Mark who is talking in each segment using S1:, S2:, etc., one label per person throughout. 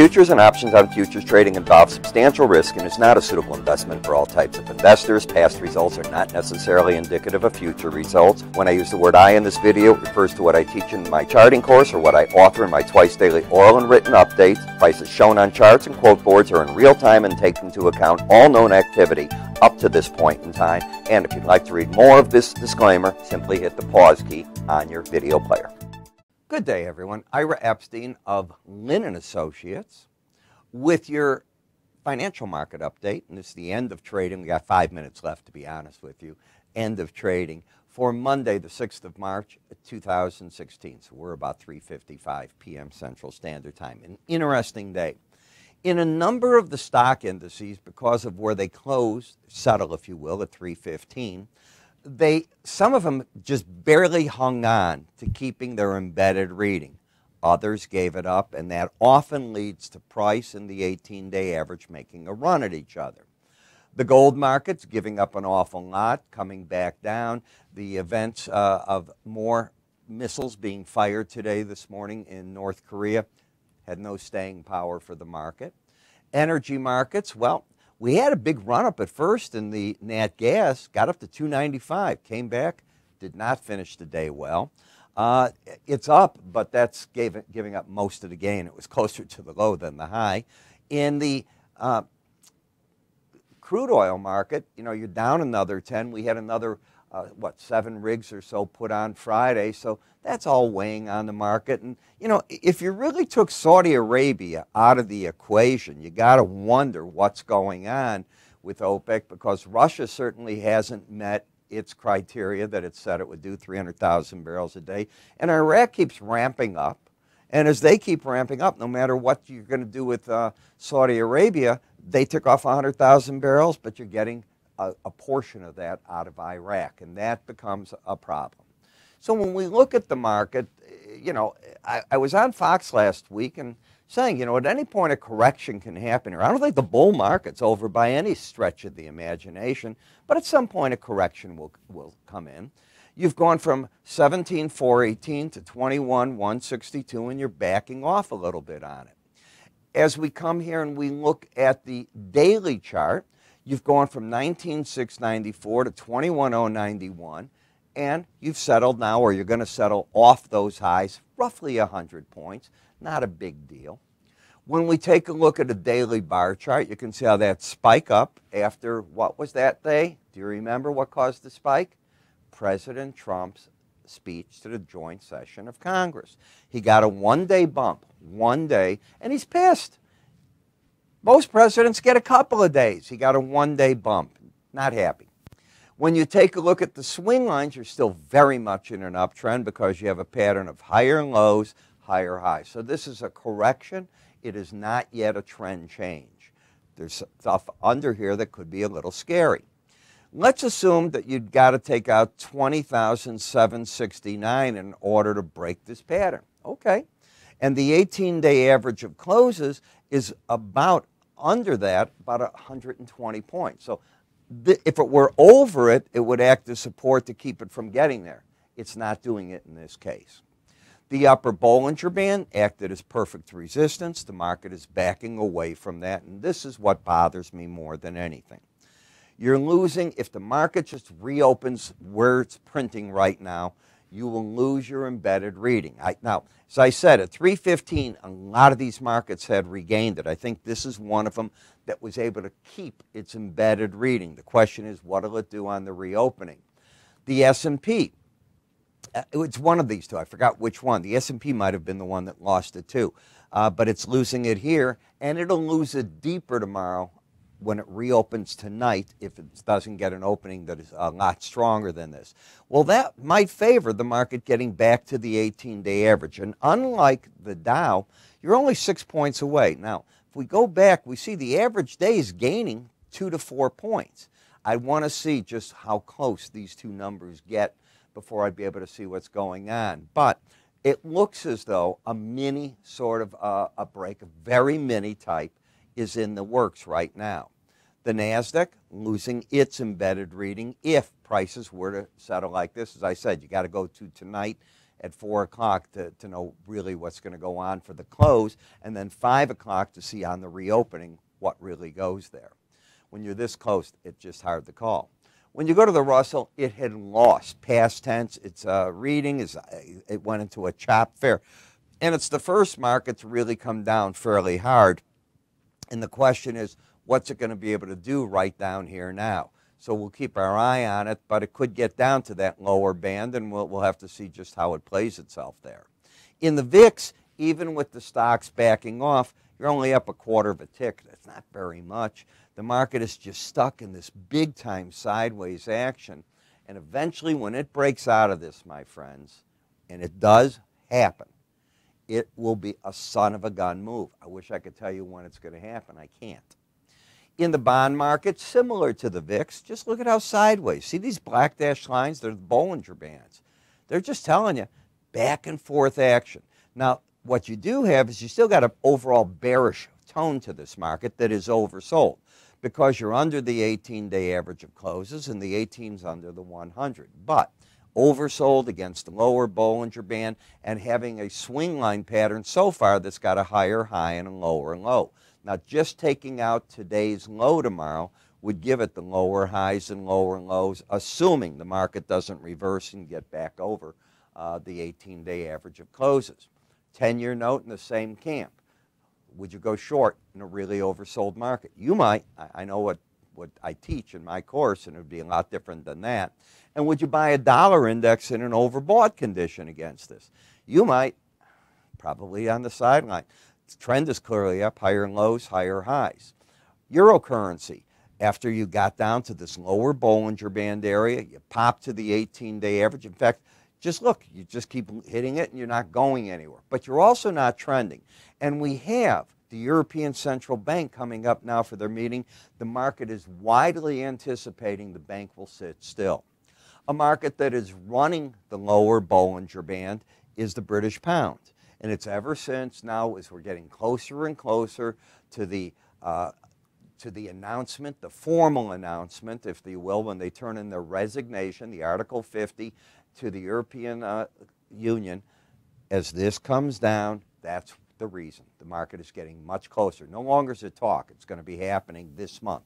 S1: Futures and options on futures trading involve substantial risk and is not a suitable investment for all types of investors. Past results are not necessarily indicative of future results. When I use the word I in this video, it refers to what I teach in my charting course or what I offer in my twice daily oral and written updates. Prices shown on charts and quote boards are in real time and take into account all known activity up to this point in time. And if you'd like to read more of this disclaimer, simply hit the pause key on your video player. Good day, everyone. Ira Epstein of Linen Associates with your financial market update. And this is the end of trading. We got five minutes left, to be honest with you. End of trading for Monday, the 6th of March, 2016. So we're about 3.55 p.m. Central Standard Time. An interesting day. In a number of the stock indices, because of where they closed, settle, if you will, at 315, they some of them just barely hung on to keeping their embedded reading. Others gave it up, and that often leads to price and the 18 day average making a run at each other. The gold markets giving up an awful lot, coming back down. The events uh, of more missiles being fired today, this morning in North Korea, had no staying power for the market. Energy markets, well, we had a big run up at first in the nat gas, got up to 295, came back, did not finish the day well. Uh, it's up, but that's gave, giving up most of the gain. It was closer to the low than the high. In the uh, crude oil market, you know, you're down another 10. We had another uh, what seven rigs or so put on Friday. So that's all weighing on the market. And you know, if you really took Saudi Arabia out of the equation, you got to wonder what's going on with OPEC because Russia certainly hasn't met its criteria that it said it would do 300,000 barrels a day. And Iraq keeps ramping up. And as they keep ramping up, no matter what you're going to do with uh, Saudi Arabia, they took off 100,000 barrels, but you're getting a, a portion of that out of Iraq, and that becomes a problem. So when we look at the market, eh, you know, I, I, was on Fox last week and saying, you know, at any point a correction can happen here. I don't think the bull market's over by any stretch of the imagination, but at some point a correction will, will come in. You've gone from 17,418 to 21,162, and you're backing off a little bit on it. As we come here and we look at the daily chart, You've gone from 19694 to 21091 and you've settled now or you're going to settle off those highs roughly 100 points. Not a big deal. When we take a look at a daily bar chart, you can see how that spike up after what was that day? Do you remember what caused the spike? President Trump's speech to the joint session of Congress. He got a one day bump, one day, and he's pissed. Most presidents get a couple of days. He got a one day bump. Not happy. When you take a look at the swing lines, you're still very much in an uptrend because you have a pattern of higher lows, higher highs. So this is a correction. It is not yet a trend change. There's stuff under here that could be a little scary. Let's assume that you've got to take out 20,769 in order to break this pattern. Okay. And the 18 day average of closes is about under that about 120 points. So if it were over it, it would act as support to keep it from getting there. It's not doing it in this case. The upper Bollinger Band acted as perfect resistance. The market is backing away from that, and this is what bothers me more than anything. You're losing if the market just reopens where it's printing right now you will lose your embedded reading. I, now, as I said, at 315, a lot of these markets had regained it. I think this is one of them that was able to keep its embedded reading. The question is, what will it do on the reopening? The S&P, uh, it's one of these two. I forgot which one. The S&P might have been the one that lost it too, uh, but it's losing it here, and it'll lose it deeper tomorrow when it reopens tonight if it doesn't get an opening that is a lot stronger than this. Well, that might favor the market getting back to the 18 day average. And unlike the Dow, you're only six points away. Now, if we go back, we see the average day is gaining two to four points. I want to see just how close these two numbers get before I'd be able to see what's going on. But it looks as though a mini sort of uh, a break, a very mini type is in the works right now. The NASDAQ losing its embedded reading if prices were to settle like this. As I said, you got to go to tonight at 4 o'clock to, to know really what's going to go on for the close, and then 5 o'clock to see on the reopening what really goes there. When you're this close, it's just hard to call. When you go to the Russell, it had lost past tense. It's uh, reading. is it went into a chop fair. And it's the first market to really come down fairly hard and the question is, what's it going to be able to do right down here now? So we'll keep our eye on it, but it could get down to that lower band, and we'll, we'll have to see just how it plays itself there. In the VIX, even with the stocks backing off, you're only up a quarter of a tick. That's not very much. The market is just stuck in this big time sideways action. And eventually, when it breaks out of this, my friends, and it does happen, it will be a son of a gun move. I wish I could tell you when it's going to happen. I can't. In the bond market, similar to the VIX, just look at how sideways. See these black dashed lines? They're the Bollinger Bands. They're just telling you back and forth action. Now, what you do have is you still got an overall bearish tone to this market that is oversold because you're under the 18 day average of closes and the 18's under the 100. But oversold against the lower Bollinger Band and having a swing line pattern so far that's got a higher high and a lower low. Now, just taking out today's low tomorrow would give it the lower highs and lower lows, assuming the market doesn't reverse and get back over uh, the 18 day average of closes. 10 year note in the same camp. Would you go short in a really oversold market? You might. I, I know what what I teach in my course, and it would be a lot different than that. And would you buy a dollar index in an overbought condition against this? You might, probably on the sideline. The trend is clearly up, higher lows, higher highs. Euro currency, after you got down to this lower Bollinger Band area, you pop to the 18-day average. In fact, just look, you just keep hitting it and you're not going anywhere. But you're also not trending. And we have the European Central Bank coming up now for their meeting, the market is widely anticipating the bank will sit still. A market that is running the lower Bollinger Band is the British pound. And it's ever since now, as we're getting closer and closer to the uh, to the announcement, the formal announcement, if you will, when they turn in their resignation, the Article 50, to the European uh, Union. As this comes down, that's the reason. The market is getting much closer. No longer is it talk. It's going to be happening this month.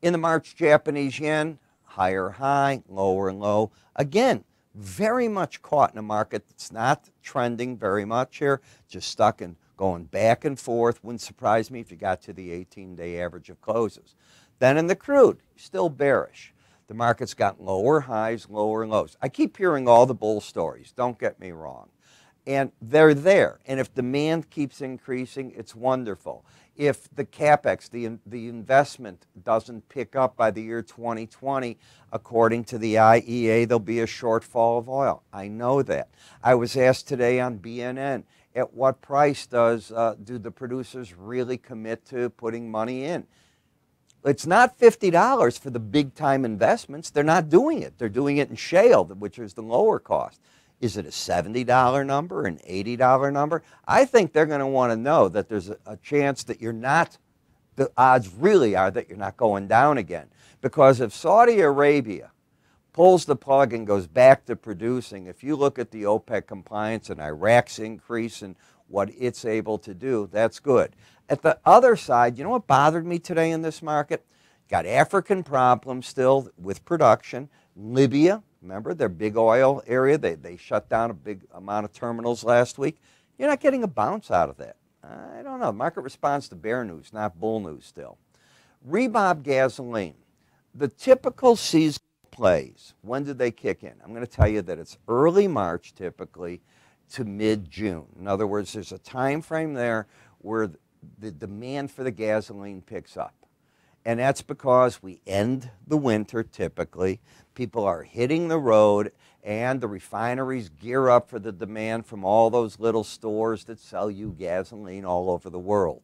S1: In the March Japanese yen, higher high, lower and low. Again, very much caught in a market that's not trending very much here, just stuck and going back and forth. Wouldn't surprise me if you got to the 18 day average of closes. Then in the crude, still bearish. The market's got lower highs, lower lows. I keep hearing all the bull stories, don't get me wrong and they're there. And if demand keeps increasing, it's wonderful. If the capex, the, the investment, doesn't pick up by the year 2020, according to the IEA, there'll be a shortfall of oil. I know that. I was asked today on BNN at what price does uh, do the producers really commit to putting money in? It's not $50 for the big time investments. They're not doing it. They're doing it in shale, which is the lower cost. Is it a $70 number, an $80 number? I think they're going to want to know that there's a chance that you're not, the odds really are that you're not going down again. Because if Saudi Arabia pulls the plug and goes back to producing, if you look at the OPEC compliance and Iraq's increase and what it's able to do, that's good. At the other side, you know what bothered me today in this market? Got African problems still with production, Libya, Remember their big oil area? They, they shut down a big amount of terminals last week. You're not getting a bounce out of that. I don't know. The market responds to bear news, not bull news still. Rebob gasoline. The typical season plays, when do they kick in? I'm going to tell you that it's early March typically to mid-June. In other words, there's a time frame there where the demand for the gasoline picks up. And that's because we end the winter typically. People are hitting the road, and the refineries gear up for the demand from all those little stores that sell you gasoline all over the world.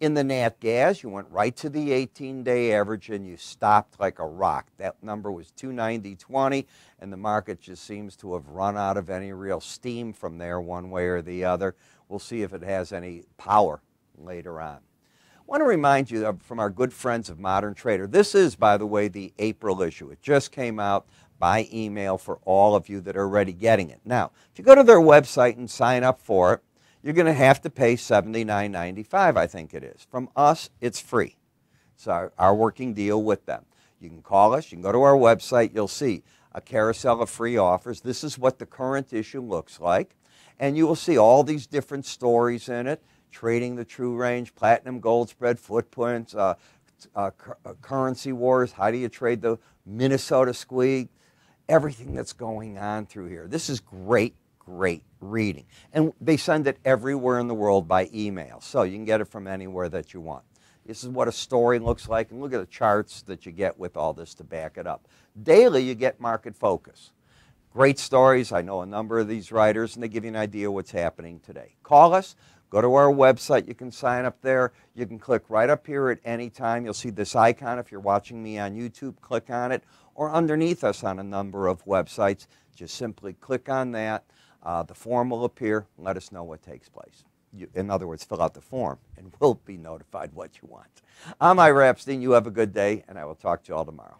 S1: In the nat gas, you went right to the 18 day average and you stopped like a rock. That number was 290.20, and the market just seems to have run out of any real steam from there, one way or the other. We'll see if it has any power later on. I want to remind you of, from our good friends of Modern Trader. This is, by the way, the April issue. It just came out by email for all of you that are already getting it. Now, if you go to their website and sign up for it, you're going to have to pay $79.95, I think it is. From us, it's free. It's our, our working deal with them. You can call us, you can go to our website, you'll see a carousel of free offers. This is what the current issue looks like. And you will see all these different stories in it trading the true range, platinum gold spread, footprints, uh, uh, uh, currency wars. How do you trade the Minnesota squeak? Everything that's going on through here. This is great, great reading. And they send it everywhere in the world by email, so you can get it from anywhere that you want. This is what a story looks like, and look at the charts that you get with all this to back it up. Daily, you get market focus. Great stories. I know a number of these writers, and they give you an idea what's happening today. Call us Go to our website. You can sign up there. You can click right up here at any time. You'll see this icon if you're watching me on YouTube. Click on it. Or underneath us on a number of websites. Just simply click on that. Uh, the form will appear. Let us know what takes place. You, in other words, fill out the form and we'll be notified what you want. I'm Ira Epstein. You have a good day, and I will talk to you all tomorrow.